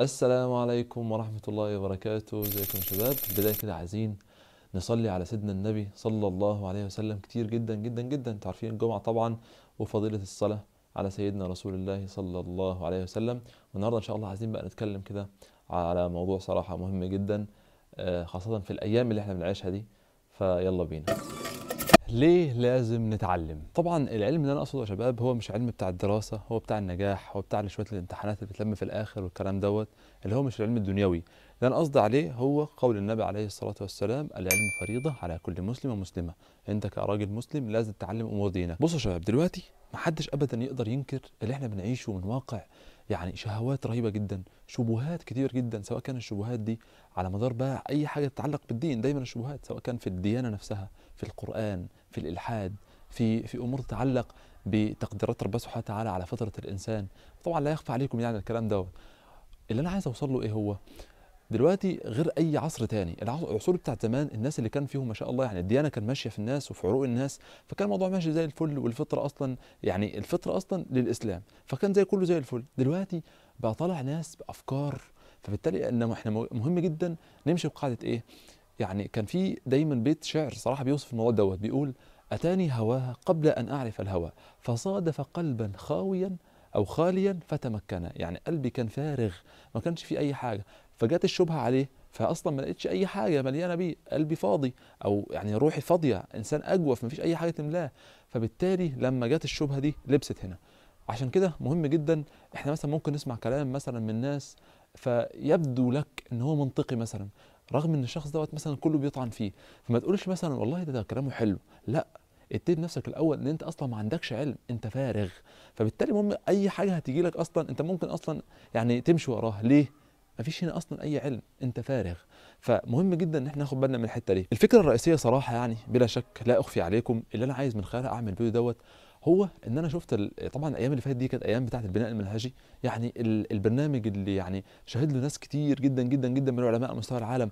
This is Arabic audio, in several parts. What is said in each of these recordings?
السلام عليكم ورحمة الله وبركاته ازيكم يا شباب بداية كده عايزين نصلي على سيدنا النبي صلى الله عليه وسلم كتير جدا جدا جدا انتوا عارفين الجمعة طبعا وفضيلة الصلاة على سيدنا رسول الله صلى الله عليه وسلم والنهاردة ان شاء الله عايزين بقى نتكلم كده على موضوع صراحة مهم جدا آه، خاصة في الأيام اللي احنا بنعيشها دي فيلا بينا ليه لازم نتعلم؟ طبعا العلم اللي انا اقصده يا شباب هو مش علم بتاع الدراسه، هو بتاع النجاح، هو بتاع شويه الامتحانات اللي بتلم في الاخر والكلام دوت، اللي هو مش العلم الدنيوي، اللي انا قصدي عليه هو قول النبي عليه الصلاه والسلام العلم فريضه على كل مسلم ومسلمه، انت كراجل مسلم لازم تتعلم امور دينك. بصوا يا شباب دلوقتي محدش ابدا يقدر ينكر اللي احنا بنعيشه من واقع يعني شهوات رهيبه جدا شبهات كتير جدا سواء كان الشبهات دي على مدار بقى اي حاجه تتعلق بالدين دايما الشبهات سواء كان في الديانه نفسها في القران في الالحاد في في امور تتعلق بتقديرات ربنا سبحانه وتعالى على فطره الانسان طبعا لا يخفى عليكم يعني الكلام دوت اللي انا عايز اوصل له ايه هو دلوقتي غير اي عصر تاني العصور بتاع زمان الناس اللي كان فيهم ما شاء الله يعني الديانه كان ماشيه في الناس وفي عروق الناس فكان الموضوع ماشي زي الفل والفطره اصلا يعني الفطره اصلا للاسلام فكان زي كله زي الفل دلوقتي بقى طالع ناس بافكار فبالتالي ان احنا مهم جدا نمشي بقاعده ايه يعني كان في دايما بيت شعر صراحه بيوصف الموضوع دوت بيقول اتاني هواها قبل ان اعرف الهوى فصادف قلبا خاويا او خاليا فتمكن يعني قلبي كان فارغ ما كانش فيه اي حاجه فجت الشبهه عليه فاصلا ما لقيتش اي حاجه مليانه بيه قلبي فاضي او يعني روحي فاضيه انسان اجوف ما فيش اي حاجه تملاه فبالتالي لما جت الشبهه دي لبست هنا عشان كده مهم جدا احنا مثلا ممكن نسمع كلام مثلا من ناس فيبدو لك ان هو منطقي مثلا رغم ان الشخص دوت مثلا كله بيطعن فيه فما تقولش مثلا والله ده, ده كلامه حلو لا اتب نفسك الاول ان انت اصلا ما عندكش علم انت فارغ فبالتالي مهم اي حاجه هتيجي لك اصلا انت ممكن اصلا يعني تمشي وراها ليه ما فيش هنا اصلا اي علم انت فارغ فمهم جدا ان احنا ناخد بالنا من الحته دي الفكره الرئيسيه صراحه يعني بلا شك لا اخفي عليكم اللي انا عايز من خلالها اعمل فيديو دوت هو ان انا شفت طبعا الايام اللي فاتت دي كانت ايام بتاعه البناء المنهجي يعني البرنامج اللي يعني شهد له ناس كتير جدا جدا جدا من العلماء على مستوى العالم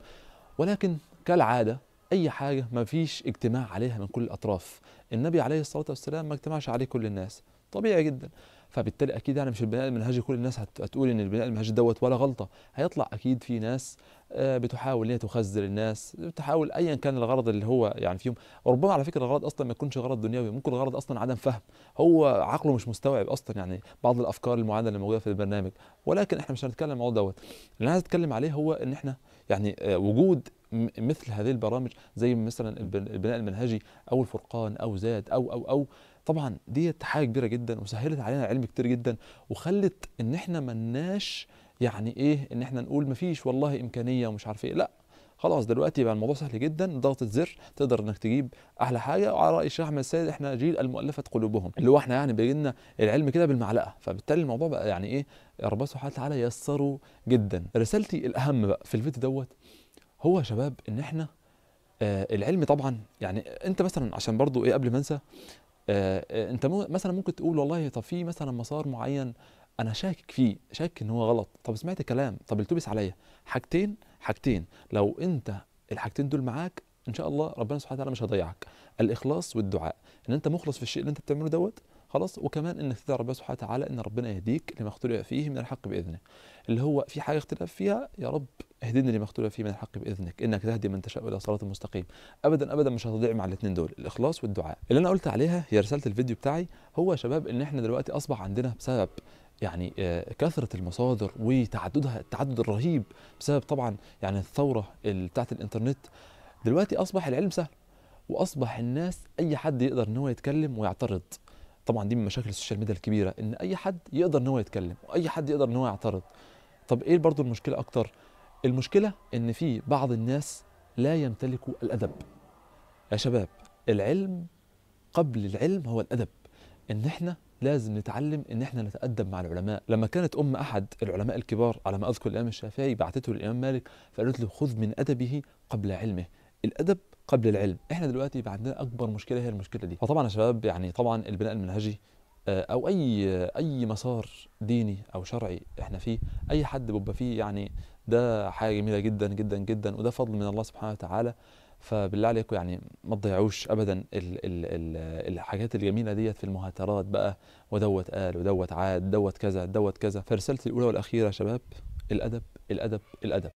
ولكن كالعاده اي حاجه ما فيش اجتماع عليها من كل الاطراف النبي عليه الصلاه والسلام ما اجتمعش عليه كل الناس طبيعي جدا فبالتالي اكيد يعني مش البناء المنهجي كل الناس هتقول ان البناء المنهجي دوت ولا غلطه هيطلع اكيد في ناس آه، بتحاول ان هي تخزل الناس بتحاول ايا كان الغرض اللي هو يعني فيهم ربما على فكره الغرض اصلا ما يكونش غرض دنيوي ممكن الغرض اصلا عدم فهم هو عقله مش مستوعب اصلا يعني بعض الافكار المعادله اللي موجوده في البرنامج ولكن احنا مش هنتكلم عن الموضوع دوت اللي عايز اتكلم عليه هو ان احنا يعني آه، وجود مثل هذه البرامج زي مثلا البناء المنهجي او الفرقان او زاد او او او طبعا ديت حاجه كبيره جدا وسهلت علينا علم كتير جدا وخلت ان احنا مناش يعني ايه ان احنا نقول مفيش والله امكانيه ومش عارف ايه لا خلاص دلوقتي بقى الموضوع سهل جدا ضغطة زر تقدر انك تجيب احلى حاجه وعلى راي الشيخ احمد السيد احنا جيل المؤلفه قلوبهم اللي هو احنا يعني بيجينا العلم كده بالمعلقه فبالتالي الموضوع بقى يعني ايه ربنا سبحانه وتعالى يسره جدا رسالتي الاهم بقى في الفيديو دوت هو يا شباب ان احنا آه العلم طبعا يعني انت مثلا عشان برضو ايه قبل ما انسى آه، آه، انت مثلا ممكن تقول والله طب في مثلا مسار معين انا شاكك فيه شاكك ان هو غلط طب سمعت كلام طب التبس عليا حاجتين حاجتين لو انت الحاجتين دول معاك ان شاء الله ربنا سبحانه وتعالى مش هيضيعك الاخلاص والدعاء ان انت مخلص في الشيء اللي انت بتعمله دوت خلاص وكمان انك تدعي ربنا سبحانه وتعالى ان ربنا يهديك لما اختلف فيه من الحق باذنه اللي هو في حاجه اختلاف فيها يا رب اهدني لما اختلف فيه من الحق باذنك انك تهدي من تشاء الى صراط مستقيم ابدا ابدا مش هتضيع مع الاثنين دول الاخلاص والدعاء اللي انا قلت عليها هي رساله الفيديو بتاعي هو يا شباب ان احنا دلوقتي اصبح عندنا بسبب يعني آه، كثره المصادر وتعددها التعدد الرهيب بسبب طبعا يعني الثوره بتاعه الانترنت دلوقتي اصبح العلم سهل واصبح الناس اي حد يقدر ان هو يتكلم ويعترض طبعا دي من مشاكل السوشيال ميديا الكبيره ان اي حد يقدر ان هو يتكلم واي حد يقدر ان هو يعترض طب ايه برضو المشكله اكتر المشكله ان في بعض الناس لا يمتلكوا الادب يا شباب العلم قبل العلم هو الادب ان احنا لازم نتعلم ان احنا نتادب مع العلماء لما كانت ام احد العلماء الكبار على ما اذكر الامام الشافعي بعتته للامام مالك فقالت له خذ من ادبه قبل علمه الادب قبل العلم احنا دلوقتي بقى عندنا اكبر مشكله هي المشكله دي فطبعا يا شباب يعني طبعا البناء المنهجي آه، او اي اي مسار ديني او شرعي احنا فيه اي حد بيبقى فيه يعني ده حاجه جميله جدا جدا جدا وده فضل من الله سبحانه وتعالى فبالله عليكم يعني ما تضيعوش ابدا الـ الـ الـ الحاجات الجميله ديت في المهاترات بقى ودوت قال ودوت عاد دوت كذا دوت كذا فرسالتي الاولى والاخيره يا شباب الادب الادب الادب